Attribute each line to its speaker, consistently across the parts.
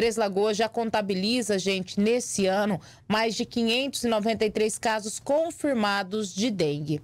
Speaker 1: Três Lagoas já contabiliza, gente, nesse ano, mais de 593 casos confirmados de dengue.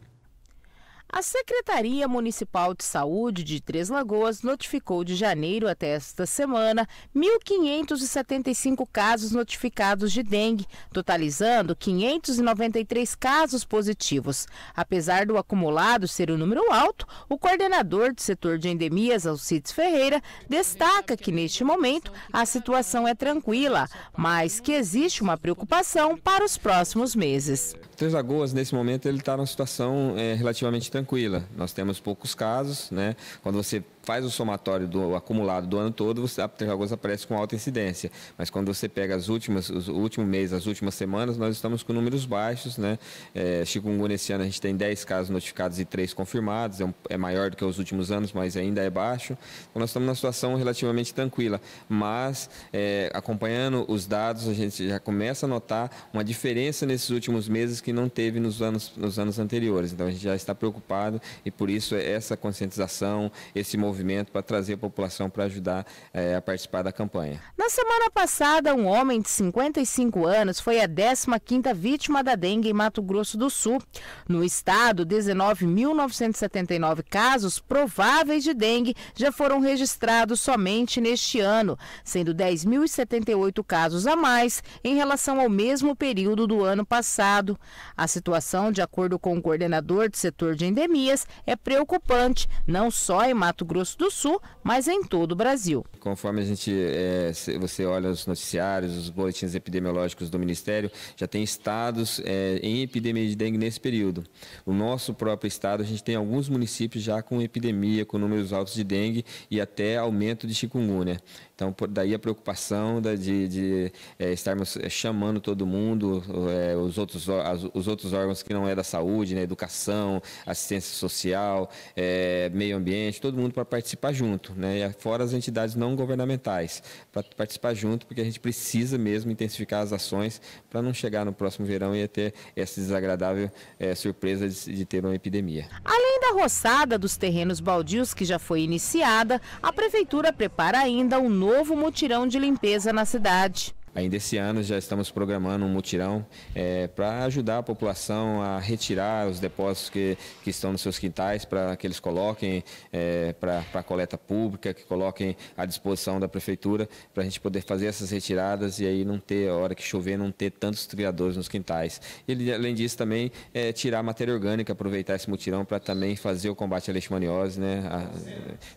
Speaker 1: A Secretaria Municipal de Saúde de Três Lagoas notificou de janeiro até esta semana 1.575 casos notificados de dengue, totalizando 593 casos positivos. Apesar do acumulado ser um número alto, o coordenador do setor de endemias, Alcides Ferreira, destaca que neste momento a situação
Speaker 2: é tranquila, mas que existe uma preocupação para os próximos meses. Três Lagoas, nesse momento, ele está numa situação é, relativamente tranquila. Nós temos poucos casos, né? Quando você faz o somatório do acumulado do ano todo, você, a Transagosto aparece com alta incidência. Mas quando você pega as últimas, os, o último mês, as últimas semanas, nós estamos com números baixos. Né? É, chikungunya esse ano a gente tem 10 casos notificados e 3 confirmados, é, um, é maior do que os últimos anos, mas ainda é baixo. Então nós estamos numa situação relativamente tranquila. Mas é, acompanhando os dados, a gente já começa a notar uma diferença nesses últimos meses que não teve nos anos, nos anos anteriores. Então a gente já está preocupado e por isso essa conscientização, esse movimento movimento para trazer a população para ajudar é, a participar da campanha. Na
Speaker 1: semana passada, um homem de 55 anos foi a 15ª vítima da dengue em Mato Grosso do Sul. No estado, 19.979 casos prováveis de dengue já foram registrados somente neste ano, sendo 10.078 casos a mais em relação ao mesmo período do ano passado. A situação, de acordo com o coordenador do setor de endemias, é preocupante, não só em Mato Grosso Grosso do Sul, mas em todo o Brasil.
Speaker 2: Conforme a gente, é, você olha os noticiários, os boletins epidemiológicos do Ministério, já tem estados é, em epidemia de dengue nesse período. O nosso próprio estado, a gente tem alguns municípios já com epidemia, com números altos de dengue e até aumento de chikungunya. Então, daí a preocupação da, de, de é, estarmos é, chamando todo mundo, é, os, outros, as, os outros órgãos que não é da saúde, né, educação, assistência social, é, meio ambiente, todo mundo para participar junto, né? É, fora as entidades não governamentais, para participar junto, porque a gente precisa mesmo intensificar as ações para não chegar no próximo verão e ter essa desagradável é, surpresa de, de ter uma epidemia.
Speaker 1: Além da roçada dos terrenos baldios que já foi iniciada, a Prefeitura prepara ainda um novo mutirão de limpeza na cidade.
Speaker 2: Ainda esse ano já estamos programando um mutirão é, para ajudar a população a retirar os depósitos que, que estão nos seus quintais para que eles coloquem é, para coleta pública, que coloquem à disposição da prefeitura para a gente poder fazer essas retiradas e aí não ter, a hora que chover, não ter tantos criadores nos quintais. E, além disso, também é, tirar matéria orgânica, aproveitar esse mutirão para também fazer o combate à leishmaniose. Né? A,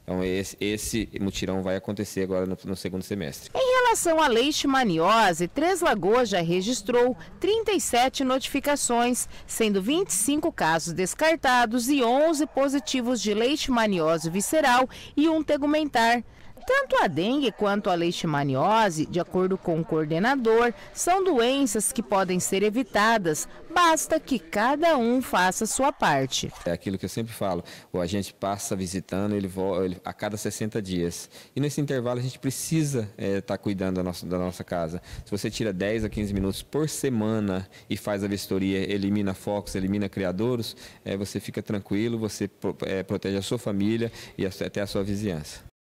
Speaker 2: então, esse, esse mutirão vai acontecer agora no, no segundo semestre.
Speaker 1: Em relação à leishmaniose, Três Lagoas já registrou 37 notificações, sendo 25 casos descartados e 11 positivos de leishmaniose visceral e um tegumentar. Tanto a dengue quanto a leishmaniose, de acordo com o coordenador, são doenças que podem ser evitadas, basta
Speaker 2: que cada um faça sua parte. É aquilo que eu sempre falo, o agente passa visitando ele, a cada 60 dias. E nesse intervalo a gente precisa estar é, tá cuidando da nossa, da nossa casa. Se você tira 10 a 15 minutos por semana e faz a vistoria, elimina focos, elimina criadouros, é, você fica tranquilo, você é, protege a sua família e até a sua vizinhança.